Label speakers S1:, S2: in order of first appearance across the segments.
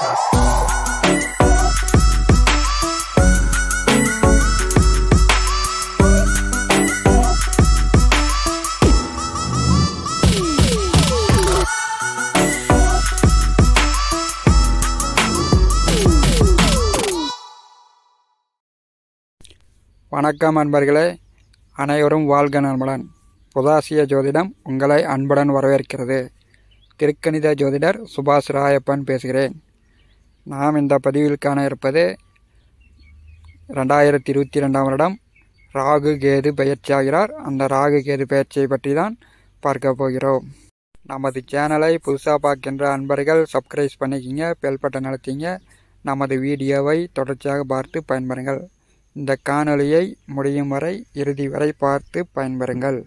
S1: வணக்கம் அன்பர்களே அனைவரும் வாழ்க நண்புடன் புதாசிய ஜோதிடம் உங்களை அன்புடன் வரவேற்கிறது திருக்கணித ஜோதிடர் சுபாஷ் ராயப்பன் பேசுகிறேன் நாம் இந்த பதிவில் காண இருப்பது ரெண்டாயிரத்தி இருபத்தி ரெண்டாம் வருடம் ராகு கேது ஆகிறார் அந்த ராகு கேது பயிற்சியை பற்றி தான் பார்க்க போகிறோம் நமது சேனலை புதுசாக பார்க்கின்ற அன்பர்கள் சப்ஸ்கிரைப் பண்ணிக்கிங்க பெல் பட்டன் அழுத்திங்க நமது வீடியோவை தொடர்ச்சியாக பார்த்து பயன்பெறுங்கள் இந்த காணொலியை முடியும் வரை இறுதி வரை பார்த்து பயன்பெறுங்கள்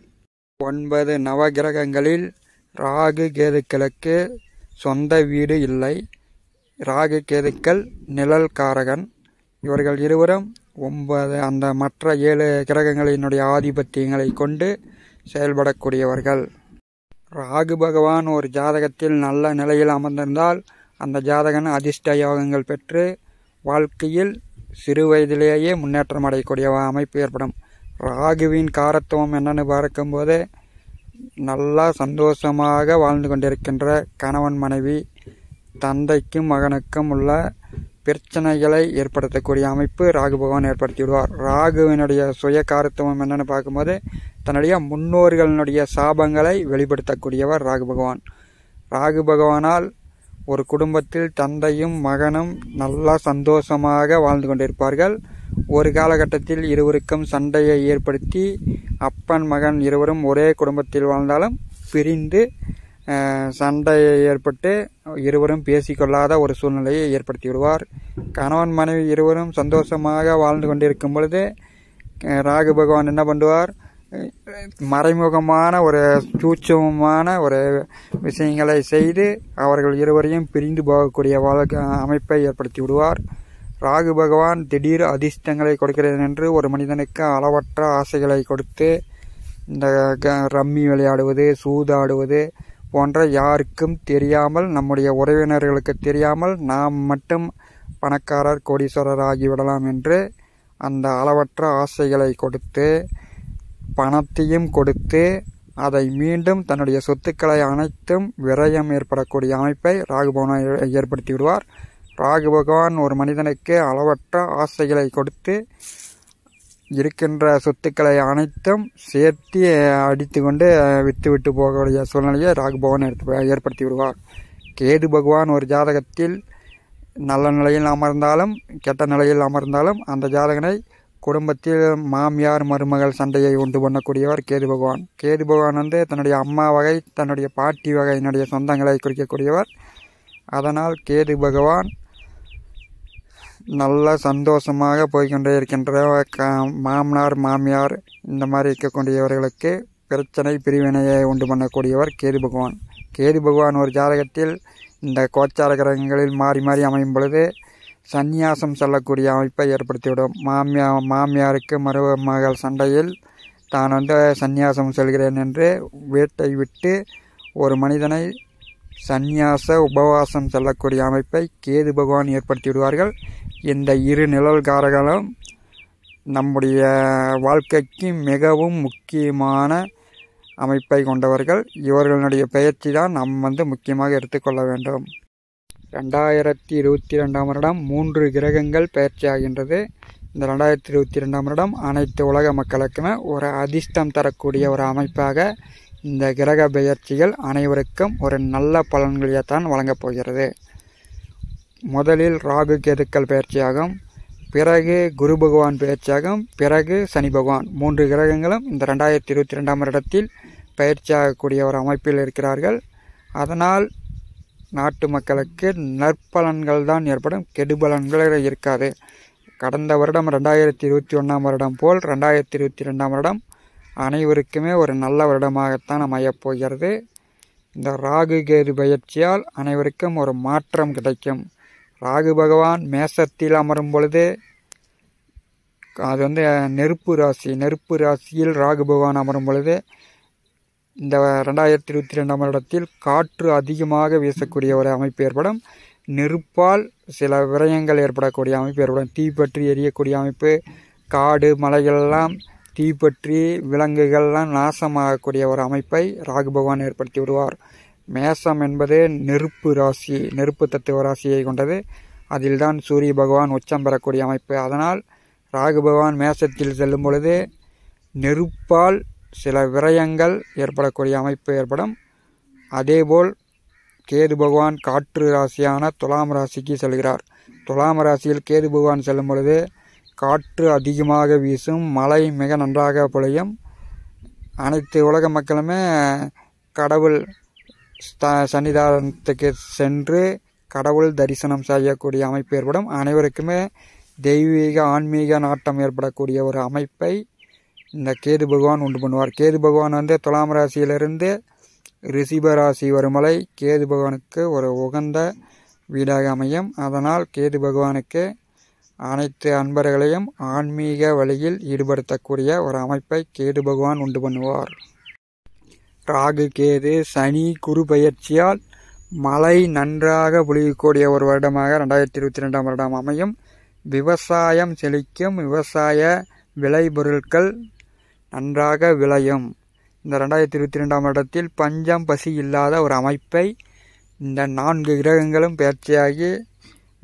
S1: ஒன்பது நவகிரகங்களில் ராகு கேதுக்களுக்கு சொந்த வீடு இல்லை ராகு கேதுக்கள் நிழல் காரகன் இவர்கள் இருவரும் ஒன்பது அந்த மற்ற ஏழு கிரகங்களினுடைய ஆதிபத்தியங்களை கொண்டு செயல்படக்கூடியவர்கள் ராகு பகவான் ஒரு ஜாதகத்தில் நல்ல நிலையில் அமர்ந்திருந்தால் அந்த ஜாதகன் அதிர்ஷ்ட யோகங்கள் பெற்று வாழ்க்கையில் சிறு வயதிலேயே முன்னேற்றம் அடையக்கூடிய அமைப்பு ஏற்படும் ராகுவின் காரத்துவம் என்னென்னு பார்க்கும்போது நல்லா சந்தோஷமாக வாழ்ந்து கொண்டிருக்கின்ற கணவன் மனைவி தந்தைக்கும் மகனுக்கும் உள்ள பிரச்சனைகளை ஏற்படுத்தக்கூடிய அமைப்பு ராகு பகவான் ஏற்படுத்தி விடுவார் ராகுவினுடைய சுய காரத்துவம் என்னன்னு பார்க்கும்போது தன்னுடைய முன்னோர்களினுடைய சாபங்களை வெளிப்படுத்தக்கூடியவர் ராகு பகவான் ராகு பகவானால் ஒரு குடும்பத்தில் தந்தையும் மகனும் நல்லா சந்தோஷமாக வாழ்ந்து கொண்டிருப்பார்கள் ஒரு காலகட்டத்தில் இருவருக்கும் சண்டையை ஏற்படுத்தி அப்பன் மகன் இருவரும் ஒரே குடும்பத்தில் வாழ்ந்தாலும் பிரிந்து சண்டை ஏற்பட்டு இருவரும் பேசிக்கொள்ளாத ஒரு சூழ்நிலையை ஏற்படுத்தி விடுவார் கணவன் மனைவி இருவரும் சந்தோஷமாக வாழ்ந்து கொண்டிருக்கும் பொழுது ராகு பகவான் என்ன பண்ணுவார் மறைமுகமான ஒரு சூட்சமான ஒரு விஷயங்களை செய்து அவர்கள் இருவரையும் பிரிந்து போகக்கூடிய வாழ்க்கை அமைப்பை ஏற்படுத்தி விடுவார் ராகு பகவான் திடீர் அதிர்ஷ்டங்களை கொடுக்கிறேன் என்று ஒரு மனிதனுக்கு அளவற்ற ஆசைகளை கொடுத்து இந்த ரம்மி விளையாடுவது சூதாடுவது போன்ற யாருக்கும் தெரியாமல் நம்முடைய உறவினர்களுக்கு தெரியாமல் நாம் மட்டும் பணக்காரர் கோடீஸ்வரர் ஆகிவிடலாம் என்று அந்த அளவற்ற ஆசைகளை கொடுத்து பணத்தையும் கொடுத்து அதை மீண்டும் தன்னுடைய சொத்துக்களை அனைத்தும் விரயம் ஏற்படக்கூடிய அமைப்பை ராகுபவனா ஏற்படுத்தி விடுவார் ராகு பகவான் ஒரு மனிதனுக்கு அளவற்ற ஆசைகளை கொடுத்து இருக்கின்ற சொத்துக்களை அனைத்தும் சேர்த்து அடித்து கொண்டு விற்று விட்டு போகக்கூடிய சூழ்நிலையை ராகு பகவான் எடுத்து ஏற்படுத்தி விடுவார் கேது பகவான் ஒரு ஜாதகத்தில் நல்ல நிலையில் அமர்ந்தாலும் கெட்ட நிலையில் அமர்ந்தாலும் அந்த ஜாதகனை குடும்பத்தில் மாமியார் மருமகள் சண்டையை உண்டு பண்ணக்கூடியவர் கேது பகவான் கேது பகவான் வந்து தன்னுடைய அம்மா வகை தன்னுடைய பாட்டி வகையினுடைய சொந்தங்களை குறிக்கக்கூடியவர் அதனால் கேது பகவான் நல்ல சந்தோஷமாக போய்கொண்டே இருக்கின்ற மாமனார் மாமியார் இந்த மாதிரி இருக்கக்கூடியவர்களுக்கு பிரச்சனை பிரிவினையை உண்டு பண்ணக்கூடியவர் கேது பகவான் கேது பகவான் ஒரு ஜாதகத்தில் இந்த கோச்சார கிரகங்களில் மாறி மாறி அமையும் பொழுது சந்நியாசம் செல்லக்கூடிய அமைப்பை ஏற்படுத்திவிடும் மாமியா மாமியாருக்கு மகள் சண்டையில் தான் வந்து சந்நியாசம் செல்கிறேன் என்று வீட்டை விட்டு ஒரு மனிதனை சந்நியாச உபவாசம் செல்லக்கூடிய அமைப்பை கேது பகவான் ஏற்படுத்தி விடுவார்கள் இந்த இரு நிழல்காரர்களும் நம்முடைய வாழ்க்கைக்கு மிகவும் முக்கியமான அமைப்பை கொண்டவர்கள் இவர்களுடைய பயிற்சி தான் நாம் வந்து முக்கியமாக எடுத்துக்கொள்ள வேண்டும் ரெண்டாயிரத்தி இருபத்தி ரெண்டாம் வருடம் மூன்று கிரகங்கள் ஆகின்றது இந்த ரெண்டாயிரத்தி இருபத்தி ரெண்டாம் வருடம் அனைத்து உலக மக்களுக்குமே ஒரு அதிர்ஷ்டம் தரக்கூடிய ஒரு அமைப்பாக இந்த கிரக பெயர்ச்சிகள் அனைவருக்கும் ஒரு நல்ல பலன்களைத்தான் வழங்கப் போகிறது முதலில் ராகு கேதுக்கள் பயிற்சியாகும் பிறகு குரு பகவான் பயிற்சியாகும் பிறகு சனி பகவான் மூன்று கிரகங்களும் இந்த ரெண்டாயிரத்தி இருபத்தி ரெண்டாம் வருடத்தில் பயிற்சியாகக்கூடிய ஒரு அமைப்பில் இருக்கிறார்கள் அதனால் நாட்டு மக்களுக்கு நற்பலன்கள் தான் ஏற்படும் கெடுபலன்கள் இருக்காது கடந்த வருடம் ரெண்டாயிரத்தி இருபத்தி ஒன்றாம் வருடம் போல் ரெண்டாயிரத்தி இருபத்தி ரெண்டாம் வருடம் அனைவருக்குமே ஒரு நல்ல வருடமாகத்தான் அமையப் போகிறது இந்த ராகு கேது பயிற்சியால் அனைவருக்கும் ஒரு மாற்றம் கிடைக்கும் ராகு பகவான் மேசத்தில் அமரும் பொழுது அது வந்து நெருப்பு ராசி நெருப்பு ராசியில் ராகு பகவான் அமரும் பொழுது இந்த ரெண்டாயிரத்தி இருபத்தி ரெண்டாம் வருடத்தில் காற்று அதிகமாக வீசக்கூடிய ஒரு அமைப்பு ஏற்படும் நெருப்பால் சில விரயங்கள் ஏற்படக்கூடிய அமைப்பு ஏற்படும் தீப்பற்றி எரியக்கூடிய அமைப்பு காடு மலைகள்லாம் தீப்பற்றி விலங்குகள்லாம் நாசமாகக்கூடிய ஒரு அமைப்பை ராகு பகவான் ஏற்படுத்தி விடுவார் மேசம் என்பது நெருப்பு ராசி நெருப்பு தத்துவ ராசியை கொண்டது அதில்தான் சூரிய பகவான் உச்சம் பெறக்கூடிய அமைப்பு அதனால் ராகு பகவான் மேசத்தில் செல்லும் பொழுது நெருப்பால் சில விரயங்கள் ஏற்படக்கூடிய அமைப்பு ஏற்படும் அதேபோல் கேது பகவான் காற்று ராசியான துலாம் ராசிக்கு செல்கிறார் துலாம் ராசியில் கேது பகவான் செல்லும் பொழுது காற்று அதிகமாக வீசும் மழை மிக நன்றாக பொழியும் அனைத்து உலக மக்களுமே கடவுள் சன்னிதானத்துக்கு சென்று கடவுள் தரிசனம் செய்யக்கூடிய அமைப்பு ஏற்படும் அனைவருக்குமே தெய்வீக ஆன்மீக நாட்டம் ஏற்படக்கூடிய ஒரு அமைப்பை இந்த கேது பகவான் உண்டு பண்ணுவார் கேது பகவான் வந்து துலாம் ராசியிலிருந்து ரிஷிபராசி வருமலை கேது பகவானுக்கு ஒரு உகந்த வீடாக அமையும் அதனால் கேது பகவானுக்கு அனைத்து அன்பர்களையும் ஆன்மீக வழியில் ஈடுபடுத்தக்கூடிய ஒரு அமைப்பை கேது பகவான் உண்டு பண்ணுவார் ராகு கேது சனி குரு பயிற்சியால் மழை நன்றாக பொழியக்கூடிய ஒரு வருடமாக ரெண்டாயிரத்தி இருபத்தி ரெண்டாம் வருடம் அமையும் விவசாயம் செழிக்கும் விவசாய விளைபொருட்கள் நன்றாக விளையும் இந்த ரெண்டாயிரத்தி இருபத்தி ரெண்டாம் வருடத்தில் பஞ்சம் பசி இல்லாத ஒரு அமைப்பை இந்த நான்கு கிரகங்களும் பயிற்சியாகி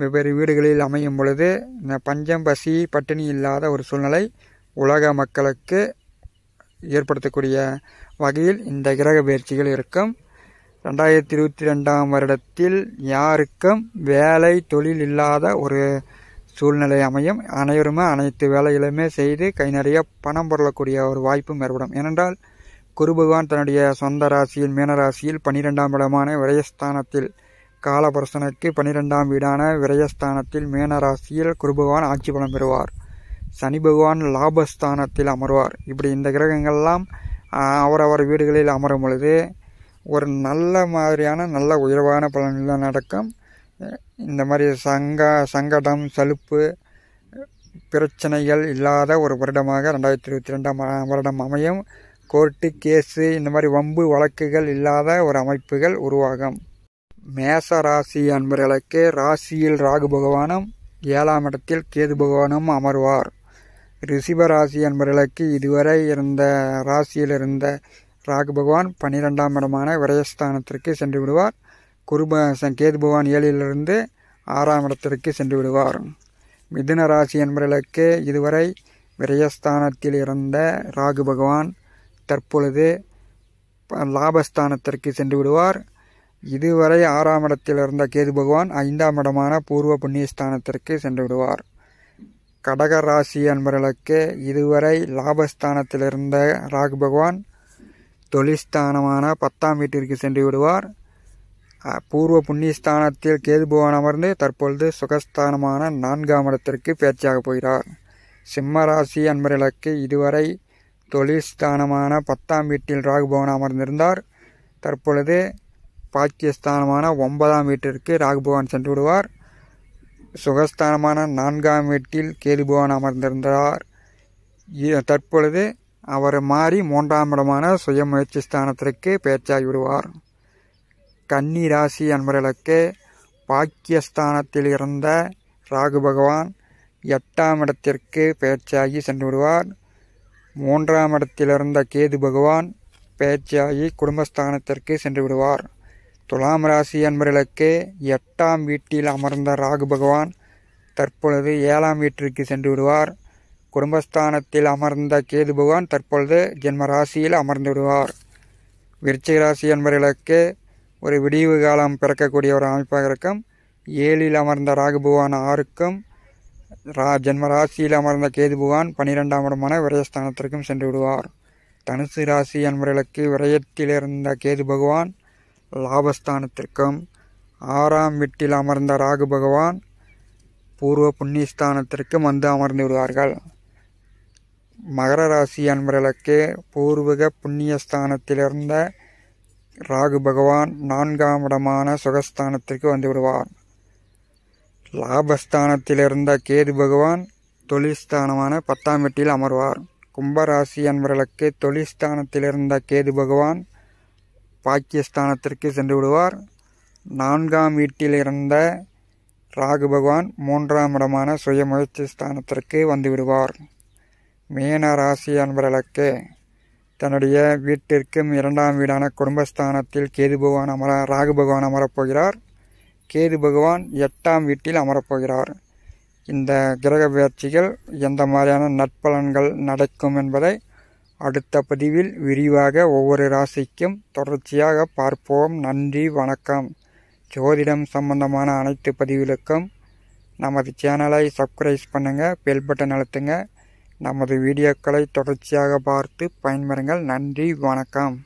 S1: வெவ்வேறு வீடுகளில் அமையும் பொழுது இந்த பஞ்சம் பசி பட்டினி இல்லாத ஒரு சூழ்நிலை உலக மக்களுக்கு ஏற்படுத்தக்கூடிய வகையில் இந்த கிரக பயிற்சிகள் இருக்கும் ரெண்டாயிரத்தி இருபத்தி ரெண்டாம் வருடத்தில் யாருக்கும் வேலை தொழில் இல்லாத ஒரு சூழ்நிலை அமையும் அனைவருமே அனைத்து வேலைகளுமே செய்து கை நிறைய பணம் பொருளக்கூடிய ஒரு வாய்ப்பும் ஏற்படும் ஏனென்றால் குரு பகவான் தன்னுடைய சொந்த ராசியில் மீனராசியில் பன்னிரெண்டாம் இடமான விரயஸ்தானத்தில் காலபுரசனுக்கு பன்னிரெண்டாம் வீடான விரயஸ்தானத்தில் மீனராசியில் குரு பகவான் ஆட்சி பலம் பெறுவார் சனி பகவான் லாபஸ்தானத்தில் அமர்வார் இப்படி இந்த கிரகங்கள்லாம் அவரவர் வீடுகளில் அமரும் பொழுது ஒரு நல்ல மாதிரியான நல்ல உயர்வான பலன்கள் நடக்கும் இந்த மாதிரி சங்க சங்கடம் சலுப்பு பிரச்சனைகள் இல்லாத ஒரு வருடமாக ரெண்டாயிரத்தி இருபத்தி ரெண்டாம் வருடம் அமையும் கோர்ட்டு கேஸு இந்த மாதிரி வம்பு வழக்குகள் இல்லாத ஒரு அமைப்புகள் உருவாகும் மேச ராசி அன்பர்களுக்கு ராசியில் ராகு பகவானும் ஏழாம் இடத்தில் கேது பகவானும் அமர்வார் ரிஷிப ராசி என்பவர்களுக்கு இதுவரை இருந்த ராசியில் இருந்த ராகு பகவான் பன்னிரெண்டாம் இடமான விரயஸ்தானத்திற்கு சென்று விடுவார் குருப கேது பகவான் ஏழிலிருந்து ஆறாம் இடத்திற்கு சென்று விடுவார் மிதுன ராசி என்பவர்களுக்கு இதுவரை விரயஸ்தானத்தில் இருந்த ராகு பகவான் தற்பொழுது லாபஸ்தானத்திற்கு சென்று விடுவார் இதுவரை ஆறாம் இடத்தில் இருந்த கேது பகவான் ஐந்தாம் இடமான பூர்வ புண்ணியஸ்தானத்திற்கு சென்று விடுவார் கடகராசி அன்பர்களுக்கு இதுவரை லாபஸ்தானத்தில் இருந்த ராகு பகவான் தொழில்ஸ்தானமான பத்தாம் வீட்டிற்கு சென்று விடுவார் பூர்வ புண்ணியஸ்தானத்தில் கேது பகவான் அமர்ந்து தற்பொழுது சுகஸ்தானமான நான்காம் இடத்திற்கு பேச்சாக போகிறார் சிம்மராசி அன்பர்களுக்கு இதுவரை தொழில்ஸ்தானமான பத்தாம் வீட்டில் ராகு பகவான் அமர்ந்திருந்தார் தற்பொழுது பாக்கியஸ்தானமான ஒன்பதாம் வீட்டிற்கு ராகு பகவான் சென்று விடுவார் சுகஸ்தானமான நான்காம் வீட்டில் கேதுபவன் அமர்ந்திருந்தார் தற்பொழுது அவர் மாறி மூன்றாம் இடமான சுயமுயற்சி ஸ்தானத்திற்கு பேச்சாகி விடுவார் கன்னி ராசி அன்பர்களுக்கு பாக்கியஸ்தானத்தில் இருந்த ராகு பகவான் எட்டாம் இடத்திற்கு பேச்சாகி சென்று விடுவார் மூன்றாம் இடத்திலிருந்த கேது பகவான் பேச்சாகி குடும்பஸ்தானத்திற்கு சென்று விடுவார் துலாம் ராசி அன்பர்களுக்கு எட்டாம் வீட்டில் அமர்ந்த ராகு பகவான் தற்பொழுது ஏழாம் வீட்டிற்கு சென்று விடுவார் குடும்பஸ்தானத்தில் அமர்ந்த கேது பகவான் தற்பொழுது ஜென்ம ராசியில் அமர்ந்து விடுவார் விருச்சிக ராசி அன்பர்களுக்கு ஒரு விடிவு காலம் பிறக்கக்கூடிய ஒரு அமைப்பாக இருக்கும் ஏழில் அமர்ந்த ராகு பகவான் ஆறுக்கும் ரா ஜென்ம ராசியில் அமர்ந்த கேது பகவான் பன்னிரெண்டாம் இடமான விரயஸ்தானத்திற்கும் சென்று விடுவார் தனுசு ராசி அன்பர்களுக்கு விரயத்தில் இருந்த கேது பகவான் லாபஸ்தானத்திற்கும் ஆறாம் வீட்டில் அமர்ந்த ராகு பகவான் பூர்வ புண்ணியஸ்தானத்திற்கும் வந்து அமர்ந்து விடுவார்கள் மகர ராசி அன்பர்களுக்கு பூர்வக புண்ணியஸ்தானத்திலிருந்த ராகு பகவான் நான்காம் இடமான சுகஸ்தானத்திற்கு வந்து விடுவார் லாபஸ்தானத்திலிருந்த கேது பகவான் தொழில்ஸ்தானமான பத்தாம் வீட்டில் அமர்வார் கும்பராசி அன்பர்களுக்கு இருந்த கேது பகவான் பாக்கியஸ்தானத்திற்கு சென்று விடுவார் நான்காம் வீட்டில் இருந்த ராகு பகவான் மூன்றாம் இடமான சுயமுயற்சி ஸ்தானத்திற்கு வந்துவிடுவார் மீன ராசி அன்பர்களுக்கு தன்னுடைய வீட்டிற்கும் இரண்டாம் வீடான குடும்பஸ்தானத்தில் கேது பகவான் அமர ராகு பகவான் அமரப்போகிறார் கேது பகவான் எட்டாம் வீட்டில் அமரப்போகிறார் இந்த கிரக பயிற்சிகள் எந்த மாதிரியான நட்பலன்கள் நடக்கும் என்பதை அடுத்த பதிவில் விரிவாக ஒவ்வொரு ராசிக்கும் தொடர்ச்சியாக பார்ப்போம் நன்றி வணக்கம் ஜோதிடம் சம்பந்தமான அனைத்து பதிவுகளுக்கும் நமது சேனலை சப்ஸ்கிரைப் பண்ணுங்கள் பெல் பட்டன் அழுத்துங்க நமது வீடியோக்களை தொடர்ச்சியாக பார்த்து பயன்பெறுங்கள் நன்றி வணக்கம்